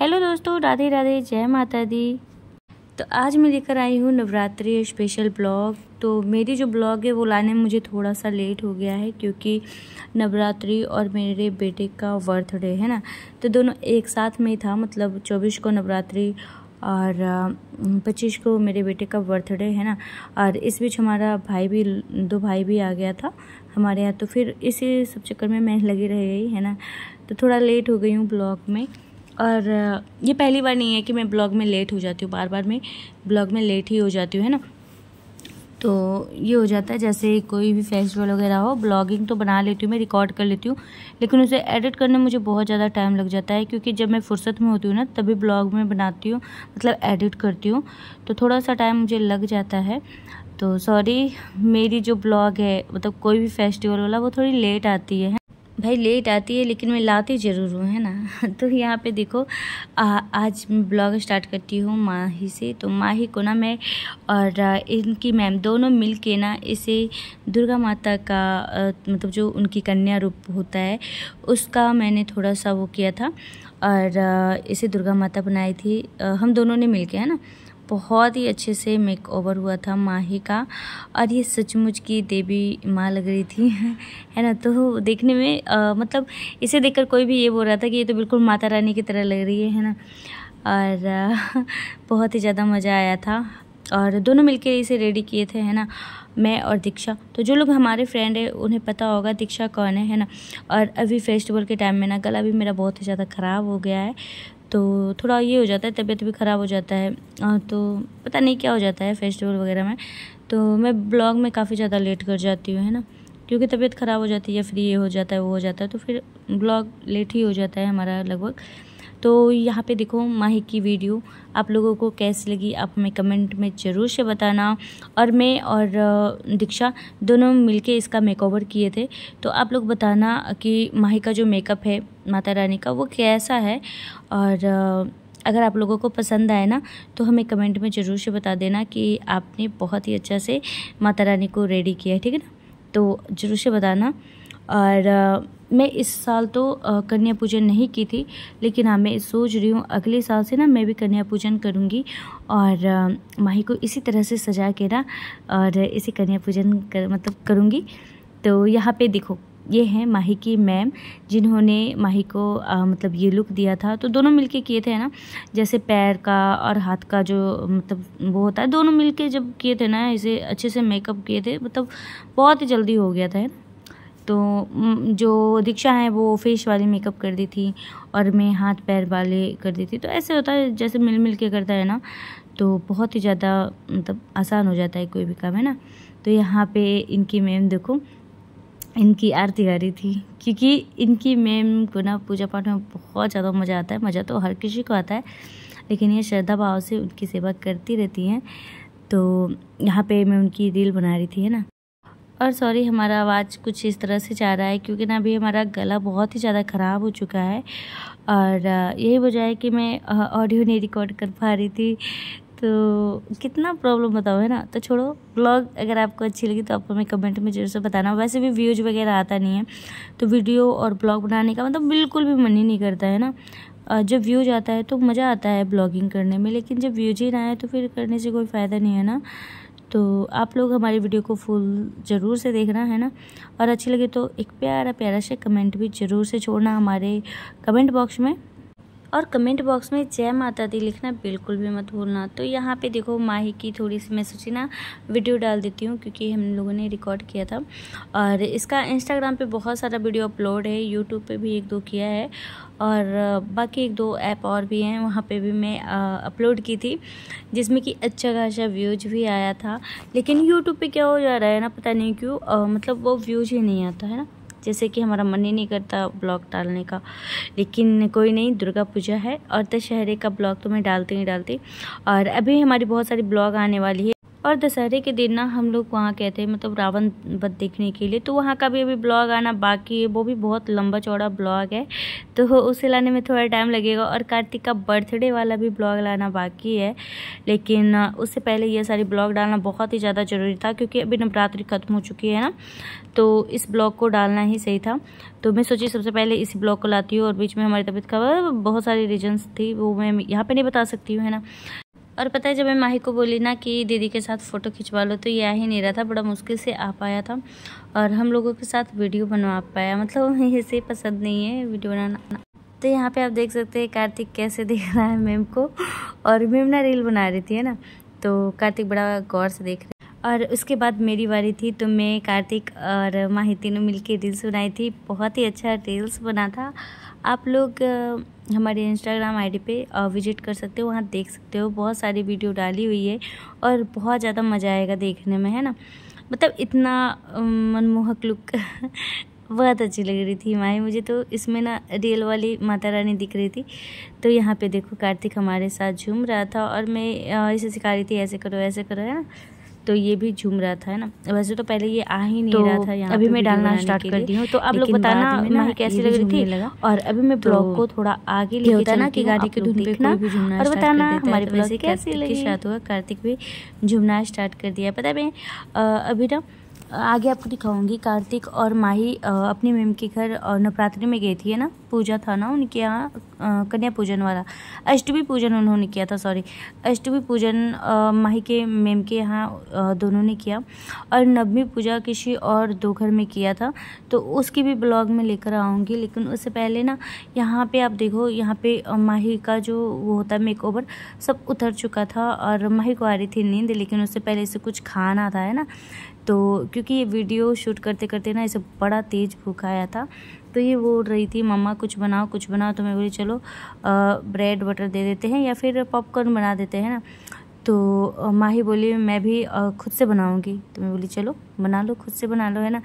hello दोस्तों राधे राधे जय माता दी तो आज मैं लेकर आई हूँ नवरात्रि स्पेशल ब्लॉग तो मेरी जो ब्लॉग है वो लाने में मुझे थोड़ा सा लेट हो गया है क्योंकि नवरात्रि और मेरे बेटे का बर्थडे है ना तो दोनों एक साथ में ही था मतलब चौबीस को नवरात्रि और पच्चीस को मेरे बेटे का बर्थडे है ना और इस बीच हमारा भाई भी दो भाई भी आ गया था हमारे यहाँ तो फिर इसी सब चक्कर में मैं लगी रह गई है ना तो थोड़ा लेट हो गई हूँ ब्लॉग में और ये पहली बार नहीं है कि मैं ब्लॉग में लेट हो जाती हूँ बार बार मैं ब्लॉग में लेट ही हो जाती हूँ है ना तो ये हो जाता है जैसे कोई भी फेस्टिवल वगैरह हो ब्लॉगिंग तो बना लेती हूँ मैं रिकॉर्ड कर लेती हूँ लेकिन उसे एडिट करने मुझे बहुत ज़्यादा टाइम लग जाता है क्योंकि जब मैं फुर्सत में होती हूँ ना तभी ब्लॉग में बनाती हूँ मतलब एडिट करती हूँ तो थोड़ा सा टाइम मुझे लग जाता है तो सॉरी मेरी जो ब्लॉग है मतलब कोई भी फेस्टिवल वाला वो थोड़ी लेट आती है भाई लेट आती है लेकिन मैं लाती ज़रूर हूँ है ना तो यहाँ पे देखो आ, आज मैं ब्लॉग स्टार्ट करती हूँ माही से तो माही को ना मैं और इनकी मैम दोनों मिल के ना इसे दुर्गा माता का आ, मतलब जो उनकी कन्या रूप होता है उसका मैंने थोड़ा सा वो किया था और आ, इसे दुर्गा माता बनाई थी आ, हम दोनों ने मिल के है ना बहुत ही अच्छे से मेक ओवर हुआ था माही का और ये सचमुच की देवी माँ लग रही थी है ना तो देखने में आ, मतलब इसे देखकर कोई भी ये बोल रहा था कि ये तो बिल्कुल माता रानी की तरह लग रही है है ना और आ, बहुत ही ज़्यादा मज़ा आया था और दोनों मिलकर इसे रेडी किए थे है ना मैं और दीक्षा तो जो लोग हमारे फ्रेंड है उन्हें पता होगा दीक्षा कौन है है ना और अभी फेस्टिवल के टाइम में ना गला भी मेरा बहुत ही ज़्यादा ख़राब हो गया है तो थोड़ा ये हो जाता है तबीयत भी ख़राब हो जाता है तो पता नहीं क्या हो जाता है फेस्टिवल वगैरह में तो मैं ब्लॉग में काफ़ी ज़्यादा लेट कर जाती हूँ है ना क्योंकि तबीयत ख़राब हो जाती है या फिर ये हो जाता है वो हो जाता है तो फिर ब्लॉग लेट ही हो जाता है हमारा लगभग तो यहाँ पे देखो माही की वीडियो आप लोगों को कैसी लगी आप हमें कमेंट में ज़रूर से बताना और मैं और दीक्षा दोनों मिलके इसका मेकओवर किए थे तो आप लोग बताना कि माही का जो मेकअप है माता रानी का वो कैसा है और अगर आप लोगों को पसंद आए ना तो हमें कमेंट में ज़रूर से बता देना कि आपने बहुत ही अच्छा से माता रानी को रेडी किया है ठीक है ना तो ज़रूर से बताना और मैं इस साल तो कन्या पूजन नहीं की थी लेकिन हाँ मैं सोच रही हूँ अगले साल से ना मैं भी कन्या पूजन करूँगी और माही को इसी तरह से सजा के ना और इसी कन्या पूजन कर मतलब करूँगी तो यहाँ पे देखो ये हैं माही की मैम जिन्होंने माही को आ, मतलब ये लुक दिया था तो दोनों मिलके किए थे ना जैसे पैर का और हाथ का जो मतलब वो होता है दोनों मिलके जब किए थे ना इसे अच्छे से मेकअप किए थे मतलब बहुत ही जल्दी हो गया था है ना तो जो दीक्षा है वो फेस वाले मेकअप कर दी थी और मैं हाथ पैर वाले कर दी थी तो ऐसे होता है जैसे मिल मिल के करता है ना तो बहुत ही ज़्यादा मतलब आसान हो जाता है कोई भी काम है ना तो यहाँ पे इनकी मैम देखो इनकी आरती गा रही थी क्योंकि इनकी मैम को ना पूजा पाठ में बहुत ज़्यादा मज़ा आता है मज़ा तो हर किसी को आता है लेकिन ये श्रद्धा भाव से उनकी सेवा करती रहती हैं तो यहाँ पे मैं उनकी रील बना रही थी है ना और सॉरी हमारा आवाज़ कुछ इस तरह से जा रहा है क्योंकि ना अभी हमारा गला बहुत ही ज़्यादा ख़राब हो चुका है और यही वजह है कि मैं ऑडियो नहीं रिकॉर्ड कर पा रही थी तो कितना प्रॉब्लम बताओ है ना तो छोड़ो ब्लॉग अगर आपको अच्छी लगी तो आपको हमें कमेंट में जरूर से बताना वैसे भी व्यूज़ वगैरह आता नहीं है तो वीडियो और ब्लॉग बनाने का मतलब बिल्कुल भी मन ही नहीं करता है ना जब व्यूज आता है तो मज़ा आता है ब्लॉगिंग करने में लेकिन जब व्यूज ही ना आए तो फिर करने से कोई फ़ायदा नहीं है ना तो आप लोग हमारी वीडियो को फुल ज़रूर से देखना है ना और अच्छी लगे तो एक प्यारा प्यारा से कमेंट भी ज़रूर से छोड़ना हमारे कमेंट बॉक्स में और कमेंट बॉक्स में जय माता दी लिखना बिल्कुल भी मत भूलना तो यहाँ पे देखो माही की थोड़ी सी मैं सोची ना वीडियो डाल देती हूँ क्योंकि हम लोगों ने रिकॉर्ड किया था और इसका इंस्टाग्राम पे बहुत सारा वीडियो अपलोड है यूट्यूब पे भी एक दो किया है और बाकी एक दो ऐप और भी हैं वहाँ पे भी मैं अपलोड की थी जिसमें कि अच्छा खासा व्यूज भी आया था लेकिन यूट्यूब पर क्या हो जा रहा है ना पता नहीं क्यों मतलब वो व्यूज ही नहीं आता है ना जैसे कि हमारा मन ही नहीं करता ब्लॉग डालने का लेकिन कोई नहीं दुर्गा पूजा है और दशहरे का ब्लॉग तो मैं डालती ही डालती और अभी हमारी बहुत सारी ब्लॉग आने वाली है और दशहरे के दिन ना हम लोग वहाँ कहते हैं मतलब रावण बद देखने के लिए तो वहाँ का भी अभी ब्लॉग आना बाकी है वो भी बहुत लंबा चौड़ा ब्लॉग है तो उसे लाने में थोड़ा टाइम लगेगा और कार्तिक का बर्थडे वाला भी ब्लॉग लाना बाकी है लेकिन उससे पहले ये सारी ब्लॉग डालना बहुत ही ज़्यादा ज़रूरी था क्योंकि अभी नवरात्रि ख़त्म हो चुकी है ना तो इस ब्लॉग को डालना ही सही था तो मैं सोची सबसे पहले इसी ब्लॉग को लाती हूँ और बीच में हमारी तबीयत खबर बहुत सारी रीजन्स थी वो मैं यहाँ पर नहीं बता सकती हूँ है ना और पता है जब मैं माही को बोली ना कि दीदी के साथ फ़ोटो खिंचवा लो तो यह ही नहीं रहा था बड़ा मुश्किल से आ पाया था और हम लोगों के साथ वीडियो बनवा पाया मतलब इसे पसंद नहीं है वीडियो बनाना तो यहाँ पे आप देख सकते हैं कार्तिक कैसे देख रहा है मैम को और मैम ना रील बना रही थी है ना तो कार्तिक बड़ा गौर से देख रहे और उसके बाद मेरी बारी थी तो मैं कार्तिक और माही तीनों मिल रील्स बनाई थी बहुत ही अच्छा रील्स बना था आप लोग हमारे इंस्टाग्राम आईडी पे विजिट कर सकते हो वहाँ देख सकते हो बहुत सारी वीडियो डाली हुई है और बहुत ज़्यादा मज़ा आएगा देखने में है ना मतलब इतना मनमोहक लुक बहुत अच्छी लग रही थी माए मुझे तो इसमें ना रियल वाली माता रानी दिख रही थी तो यहाँ पे देखो कार्तिक हमारे साथ झूम रहा था और मैं इसे सिखा रही थी ऐसे करो ऐसे करो है ना तो ये भी झूम रहा था ना वैसे तो पहले ये आ ही नहीं तो रहा था अभी मैं डालना स्टार्ट कर दी हूँ तो आप लोग बताना माही कैसी लग रही थी और अभी मैं तो ब्लॉग को थोड़ा आगे लेके होता ना कि गाड़ी के धूम देखना और बताना हमारे पास तो कैसे लगी हुआ कार्तिक भी झूमना स्टार्ट कर दिया पता है अभी ना आगे आपको दिखाऊंगी कार्तिक और माही अपनी मेम के घर और नवरात्रि में गई थी है ना पूजा था ना उनके यहाँ कन्या पूजन वाला अष्टमी पूजन उन्होंने किया था सॉरी अष्टमी पूजन माही के मेम के यहाँ दोनों ने किया और नवमी पूजा किसी और दो घर में किया था तो उसकी भी ब्लॉग में लेकर आऊँगी लेकिन उससे पहले ना यहाँ पे आप देखो यहाँ पे माही का जो वो होता है मेक ओवर सब उतर चुका था और माही को आ रही थी नींद लेकिन उससे पहले इसे कुछ खाना था है ना तो क्योंकि ये वीडियो शूट करते करते ना इसे बड़ा तेज़ भूख आया था तो ये बोल रही थी मम्मा कुछ बनाओ कुछ बनाओ तो मैं बोली चलो ब्रेड बटर दे देते हैं या फिर पॉपकॉर्न बना देते हैं ना तो माही बोली मैं भी खुद से बनाऊंगी तो मैं बोली चलो बना लो खुद से बना लो है ना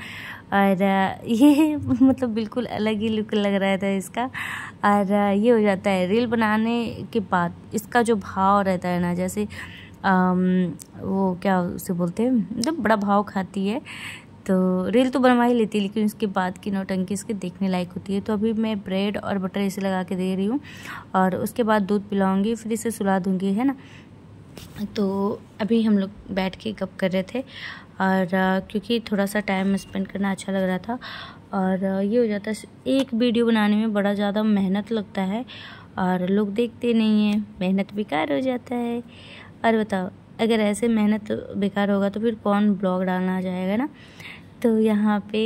और ये मतलब बिल्कुल अलग ही लुक लग रहा था इसका और ये हो जाता है रील बनाने के बाद इसका जो भाव रहता है ना जैसे वो क्या उसे बोलते हैं मतलब बड़ा भाव खाती है तो रील तो बनवा ही लेती है लेकिन उसके बाद की नौटंकी इसके देखने लायक होती है तो अभी मैं ब्रेड और बटर इसे लगा के दे रही हूँ और उसके बाद दूध पिलाऊंगी फिर इसे सुला दूँगी है ना तो अभी हम लोग बैठ के गप कर रहे थे और क्योंकि थोड़ा सा टाइम स्पेंड करना अच्छा लग रहा था और ये हो जाता है एक वीडियो बनाने में बड़ा ज़्यादा मेहनत लगता है और लोग देखते नहीं हैं मेहनत बेकार हो जाता है और बताओ अगर ऐसे मेहनत तो बेकार होगा तो फिर कौन ब्लॉग डालना जाएगा ना तो यहाँ पे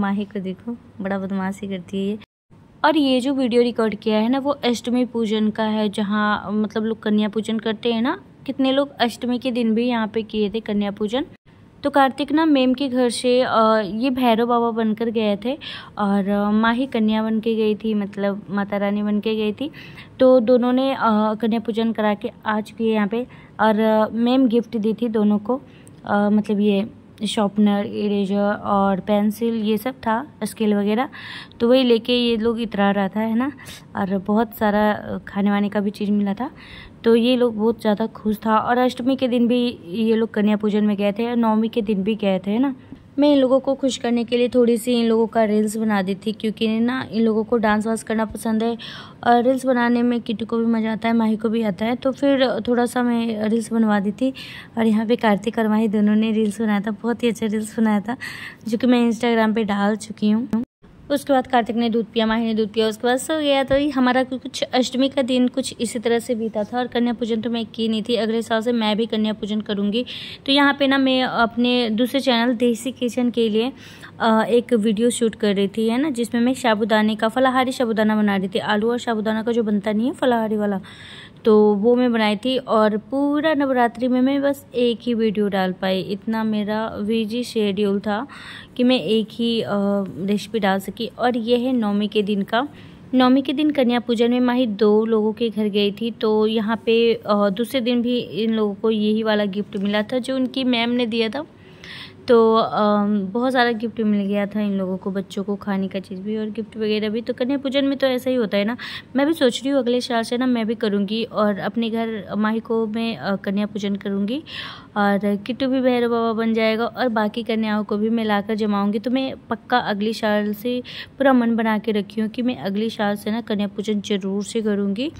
माही को देखो बड़ा बदमाशी करती है ये और ये जो वीडियो रिकॉर्ड किया है ना वो अष्टमी पूजन का है जहाँ मतलब लोग कन्या पूजन करते हैं ना कितने लोग अष्टमी के दिन भी यहाँ पे किए थे कन्या पूजन तो कार्तिक ना मेम के घर से ये भैरव बाबा बनकर गए थे और माँ ही कन्या बन के गई थी मतलब माता रानी बन के गई थी तो दोनों ने कन्या पूजन करा के आ चुकी है यहाँ पे और मेम गिफ्ट दी थी दोनों को मतलब ये शॉपनर इरेजर और पेंसिल ये सब था स्केल वगैरह तो वही लेके ये लोग इतरा रहा था है ना और बहुत सारा खाने वाने का भी चीज़ मिला था तो ये लोग बहुत ज़्यादा खुश था और अष्टमी के दिन भी ये लोग कन्या पूजन में गए थे और नवमी के दिन भी गए थे ना मैं इन लोगों को खुश करने के लिए थोड़ी सी इन लोगों का रील्स बना दी थी क्योंकि ना इन लोगों को डांस वांस करना पसंद है और रील्स बनाने में किटू को भी मज़ा आता है माही को भी आता है तो फिर थोड़ा सा मैं रील्स बनवा दी थी और यहाँ पे कार्तिक और माही दोनों ने रील्स बनाया था बहुत ही अच्छा रील्स बनाया था जो कि मैं इंस्टाग्राम पर डाल चुकी हूँ उसके बाद कार्तिक ने दूध पिया माही ने दूध पिया उसके बाद सो गया तो हमारा कुछ अष्टमी का दिन कुछ इसी तरह से बीता था और कन्या पूजन तो मैं की नहीं थी अगले साल से मैं भी कन्या पूजन करूँगी तो यहाँ पे ना मैं अपने दूसरे चैनल देसी किचन के लिए एक वीडियो शूट कर रही थी है ना जिसमें मैं शाबुदाने का फलाहारी शाबुदाना बना रही थी आलू और साबुदाना का जो बनता नहीं है फलाहारी वाला तो वो मैं बनाई थी और पूरा नवरात्रि में मैं बस एक ही वीडियो डाल पाई इतना मेरा वीजी शेड्यूल था कि मैं एक ही रेसिपी डाल सकी और यह है नौमी के दिन का नौमी के दिन कन्या पूजन में माही दो लोगों के घर गई थी तो यहाँ पे दूसरे दिन भी इन लोगों को यही वाला गिफ्ट मिला था जो उनकी मैम ने दिया था तो बहुत सारा गिफ्ट मिल गया था इन लोगों को बच्चों को खाने का चीज़ भी और गिफ्ट वगैरह भी तो कन्या पूजन में तो ऐसा ही होता है ना मैं भी सोच रही हूँ अगले साल से ना मैं भी करूँगी और अपने घर माही को मैं कन्या पूजन करूँगी और किट्टू भी भैरव बाबा बन जाएगा और बाकी कन्याओं को भी मैं ला जमाऊँगी तो मैं पक्का अगले साल से पूरा मन बना के रखी हूँ कि मैं अगले साल से ना कन्या पूजन ज़रूर से करूँगी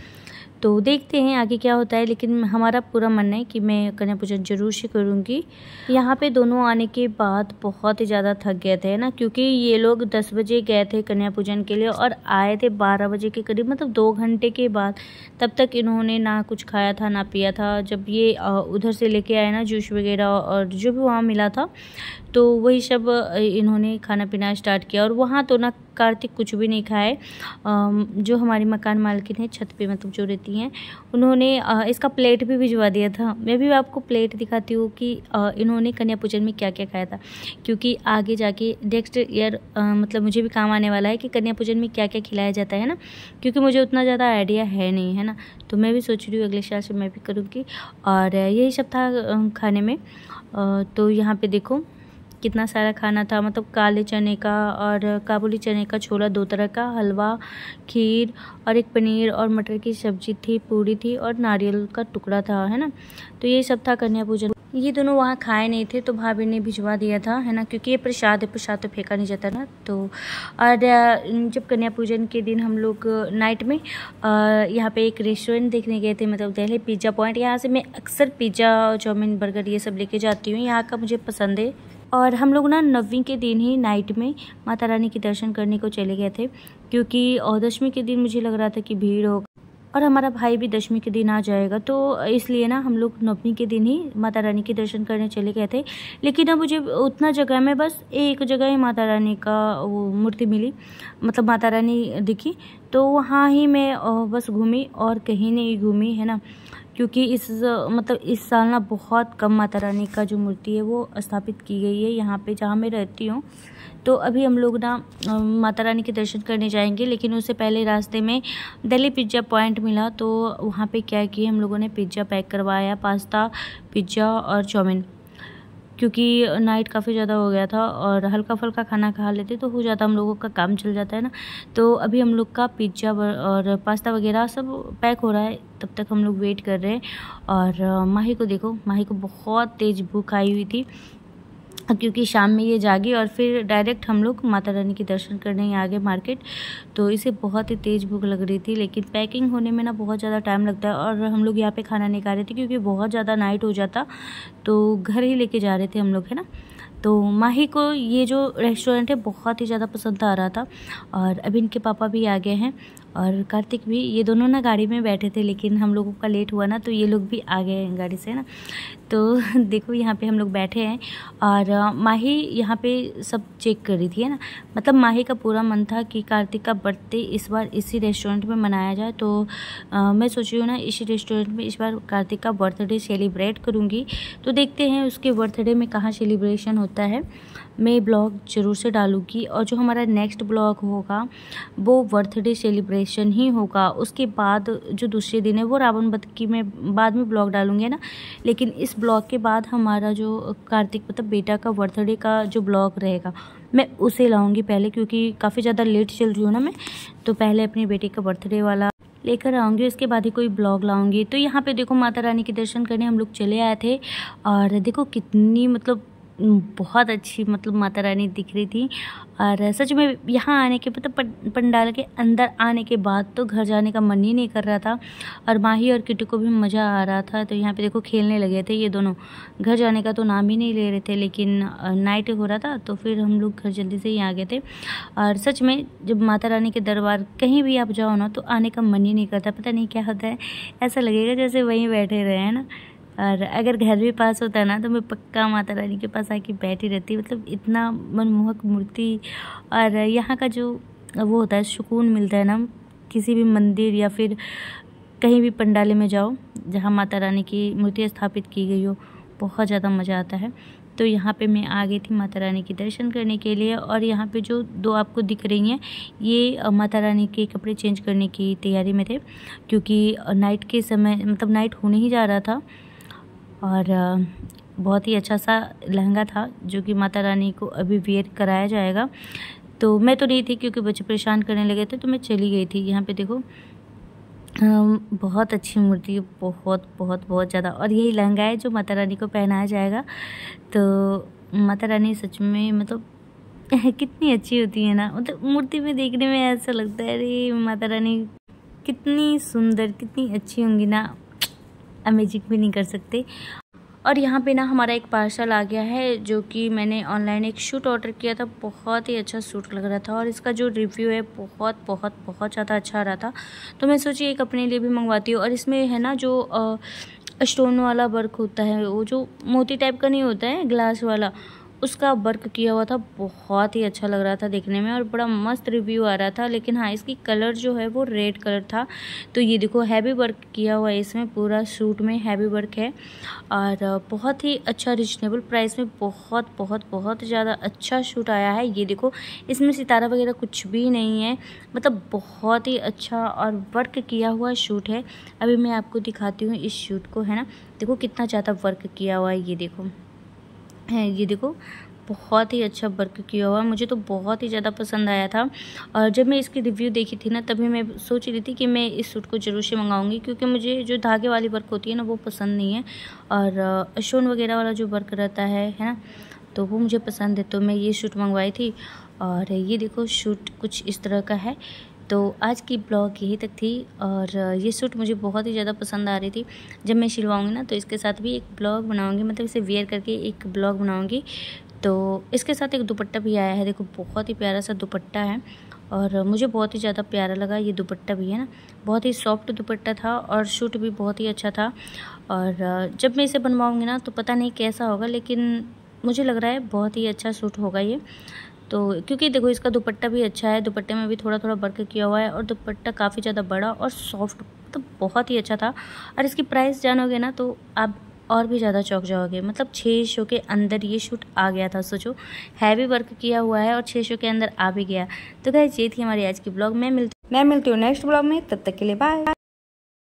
तो देखते हैं आगे क्या होता है लेकिन हमारा पूरा मन है कि मैं कन्या पूजन जरूर से करूँगी यहाँ पे दोनों आने के बाद बहुत ही ज़्यादा थक गए थे ना क्योंकि ये लोग दस बजे गए थे कन्या पूजन के लिए और आए थे बारह बजे के करीब मतलब दो घंटे के बाद तब तक इन्होंने ना कुछ खाया था ना पिया था जब ये उधर से लेके आए ना जूस वगैरह और जो भी वहाँ मिला था तो वही सब इन्होंने खाना पीना स्टार्ट किया और वहाँ तो ना कार्तिक कुछ भी नहीं खाए जो हमारी मकान मालकिन है छत पे मतलब जो रहती हैं उन्होंने इसका प्लेट भी भिजवा दिया था मैं भी आपको प्लेट दिखाती हूँ कि इन्होंने कन्या पूजन में क्या क्या खाया था क्योंकि आगे जाके नेक्स्ट ईयर मतलब मुझे भी काम आने वाला है कि कन्या पूजन में क्या क्या खिलाया जाता है ना क्योंकि मुझे उतना ज़्यादा आइडिया है नहीं है ना तो मैं भी सोच रही हूँ अगले साल से मैं भी करूँगी और यही सब था खाने में तो यहाँ पर देखो कितना सारा खाना था मतलब काले चने का और काबुली चने का छोला दो तरह का हलवा खीर और एक पनीर और मटर की सब्ज़ी थी पूरी थी और नारियल का टुकड़ा था है ना तो ये सब था कन्या पूजन ये दोनों वहाँ खाए नहीं थे तो भाभी ने भिजवा दिया था है ना क्योंकि ये प्रसाद है प्रसाद तो फेंका नहीं जाता ना तो और जब कन्या पूजन के दिन हम लोग नाइट में यहाँ पे एक रेस्टोरेंट देखने गए थे मतलब दिल्ली पिज़्ज़ा पॉइंट यहाँ से मैं अक्सर पिज़्ज़ा चाउमिन बर्गर ये सब लेके जाती हूँ यहाँ का मुझे पसंद है और हम लोग ना नवमी के दिन ही नाइट में माता रानी के दर्शन करने को चले गए थे क्योंकि दशमी के दिन मुझे लग रहा था कि भीड़ होगा और हमारा भाई भी दशमी के दिन आ जाएगा तो इसलिए ना हम लोग नवमी के दिन ही माता रानी के दर्शन करने चले गए थे लेकिन ना मुझे उतना जगह में बस एक जगह ही माता रानी का वो मूर्ति मिली मतलब माता रानी दिखी तो वहाँ ही मैं बस घूमी और कहीं नहीं घूमी है ना क्योंकि इस मतलब इस साल ना बहुत कम माता रानी का जो मूर्ति है वो स्थापित की गई है यहाँ पर जहाँ मैं रहती हूँ तो अभी हम लोग ना माता रानी के दर्शन करने जाएंगे लेकिन उससे पहले रास्ते में दिल्ली पिज्ज़ा पॉइंट मिला तो वहाँ पे क्या किया हम लोगों ने पिज्ज़ा पैक करवाया पास्ता पिज्ज़ा और चाउमीन क्योंकि नाइट काफ़ी ज़्यादा हो गया था और हल्का फुल्का खाना खा लेते तो हो जाता हम लोगों का काम चल जाता है ना तो अभी हम लोग का पिज्ज़ा और पास्ता वगैरह सब पैक हो रहा है तब तक हम लोग वेट कर रहे हैं और माही को देखो माही को बहुत तेज़ भूख आई हुई थी क्योंकि शाम में ये जागी और फिर डायरेक्ट हम लोग माता रानी के दर्शन करने ही आगे मार्केट तो इसे बहुत ही तेज़ भूख लग रही थी लेकिन पैकिंग होने में ना बहुत ज़्यादा टाइम लगता है और हम लोग यहाँ पे खाना नहीं खा रहे थे क्योंकि बहुत ज़्यादा नाइट हो जाता तो घर ही लेके जा रहे थे हम लोग है ना तो माही को ये जो रेस्टोरेंट है बहुत ही ज़्यादा पसंद आ रहा था और अभी इनके पापा भी आ गए हैं और कार्तिक भी ये दोनों ना गाड़ी में बैठे थे लेकिन हम लोगों का लेट हुआ ना तो ये लोग भी आ गए गाड़ी से ना तो देखो यहाँ पे हम लोग बैठे हैं और माही यहाँ पे सब चेक कर रही थी है ना मतलब माही का पूरा मन था कि कार्तिक का बर्थडे इस बार इसी रेस्टोरेंट में मनाया जाए तो आ, मैं सोच रही हूँ ना इसी रेस्टोरेंट में इस बार कार्तिक का बर्थडे सेलिब्रेट करूँगी तो देखते हैं उसके बर्थडे में कहाँ सेलिब्रेशन होता है मैं ब्लॉग ज़रूर से डालूँगी और जो हमारा नेक्स्ट ब्लॉग होगा वो बर्थडे सेलिब्रेशन ही होगा उसके बाद जो दूसरे दिन है वो रावण बद की मैं बाद में ब्लॉग डालूँगी ना लेकिन इस ब्लॉग के बाद हमारा जो कार्तिक मतलब बेटा का बर्थडे का जो ब्लॉग रहेगा मैं उसे लाऊँगी पहले क्योंकि काफ़ी ज़्यादा लेट चल रही हूँ ना मैं तो पहले अपने बेटे का बर्थडे वाला लेकर आऊँगी उसके बाद ही कोई ब्लॉग लाऊँगी तो यहाँ पे देखो माता रानी के दर्शन करने हम लोग चले आए थे और देखो कितनी मतलब बहुत अच्छी मतलब माता रानी दिख रही थी और सच में यहाँ आने के मतलब पंडाल के अंदर आने के बाद तो घर जाने का मन ही नहीं कर रहा था और माही और किटू को भी मज़ा आ रहा था तो यहाँ पे देखो खेलने लगे थे ये दोनों घर जाने का तो नाम ही नहीं ले रहे थे लेकिन नाइट हो रहा था तो फिर हम लोग घर जल्दी से ही आ गए थे और सच में जब माता रानी के दरबार कहीं भी आप जाओ ना तो आने का मन ही नहीं करता पता नहीं क्या होता है ऐसा लगेगा जैसे वहीं बैठे रहे हैं ना और अगर घर भी पास होता ना तो मैं पक्का माता रानी के पास आके बैठी रहती मतलब इतना मनमोहक मूर्ति और यहाँ का जो वो होता है सुकून मिलता है ना किसी भी मंदिर या फिर कहीं भी पंडाले में जाओ जहाँ माता रानी की मूर्ति स्थापित की गई हो बहुत ज़्यादा मज़ा आता है तो यहाँ पे मैं आ गई थी माता रानी के दर्शन करने के लिए और यहाँ पे जो दो आपको दिख रही हैं ये माता रानी के कपड़े चेंज करने की तैयारी में थे क्योंकि नाइट के समय मतलब नाइट होने ही जा रहा था और बहुत ही अच्छा सा लहंगा था जो कि माता रानी को अभी वेयर कराया जाएगा तो मैं तो नहीं थी क्योंकि बच्चे परेशान करने लगे थे तो मैं चली गई थी यहाँ पे देखो बहुत अच्छी मूर्ति बहुत बहुत बहुत ज़्यादा और यही लहंगा है जो माता रानी को पहनाया जाएगा तो माता रानी सच में मतलब कितनी अच्छी होती है ना मतलब मूर्ति में देखने में ऐसा लगता है अरे माता रानी कितनी सुंदर कितनी अच्छी होंगी ना अमेजिंग भी नहीं कर सकते और यहाँ पे ना हमारा एक पार्सल आ गया है जो कि मैंने ऑनलाइन एक शूट ऑर्डर किया था बहुत ही अच्छा सूट लग रहा था और इसका जो रिव्यू है बहुत बहुत बहुत ज़्यादा अच्छा आ रहा था तो मैं सोची एक अपने लिए भी मंगवाती हूँ और इसमें है ना जो स्टोन वाला वर्क होता है वो जो मोती टाइप का नहीं होता है ग्लास वाला उसका वर्क किया हुआ था बहुत ही अच्छा लग रहा था देखने में और बड़ा मस्त रिव्यू आ रहा था लेकिन हाँ इसकी कलर जो है वो रेड कलर था तो ये देखो हैवी वर्क किया हुआ है इसमें पूरा सूट में हैवी वर्क है और बहुत ही अच्छा रिजनेबल प्राइस में बहुत बहुत बहुत ज़्यादा अच्छा सूट आया है ये देखो इसमें सितारा वगैरह कुछ भी नहीं है मतलब बहुत ही अच्छा और वर्क किया हुआ शूट है अभी मैं आपको दिखाती हूँ इस शूट को है ना देखो कितना ज़्यादा वर्क किया हुआ है ये देखो है ये देखो बहुत ही अच्छा वर्क किया हुआ मुझे तो बहुत ही ज़्यादा पसंद आया था और जब मैं इसकी रिव्यू देखी थी ना तभी मैं सोच रही थी कि मैं इस सूट को ज़रूर से मंगाऊंगी क्योंकि मुझे जो धागे वाली वर्क होती है ना वो पसंद नहीं है और अशोन वगैरह वाला जो वर्क रहता है है ना तो वो मुझे पसंद है तो मैं ये सूट मंगवाई थी और ये देखो शूट कुछ इस तरह का है तो आज की ब्लॉग यही तक थी और ये सूट मुझे बहुत ही ज़्यादा पसंद आ रही थी जब मैं सिलवाऊँगी ना तो इसके साथ भी एक ब्लॉग बनाऊँगी मतलब इसे वेयर करके एक ब्लॉग बनाऊँगी तो इसके साथ एक दुपट्टा भी आया है देखो बहुत ही प्यारा सा दुपट्टा है और मुझे बहुत ही ज़्यादा प्यारा लगा ये दुपट्टा भी है ना बहुत ही सॉफ्ट दुपट्टा था और शूट भी बहुत ही अच्छा था और जब मैं इसे बनवाऊँगी ना तो पता नहीं कैसा होगा लेकिन मुझे लग रहा है बहुत ही अच्छा सूट होगा ये तो क्योंकि देखो इसका दुपट्टा भी अच्छा है दुपट्टे में भी थोड़ा थोड़ा वर्क किया हुआ है और दुपट्टा काफ़ी ज़्यादा बड़ा और सॉफ्ट मतलब तो बहुत ही अच्छा था और इसकी प्राइस जानोगे ना तो आप और भी ज़्यादा चौक जाओगे मतलब छः शो के अंदर ये शूट आ गया था सोचो हैवी वर्क किया हुआ है और छः शो के अंदर आ भी गया तो गैस ये थी हमारी आज की ब्लॉग मैं मिलती मैं मिलती हूँ नेक्स्ट ब्लॉग में तब तक के लिए बाय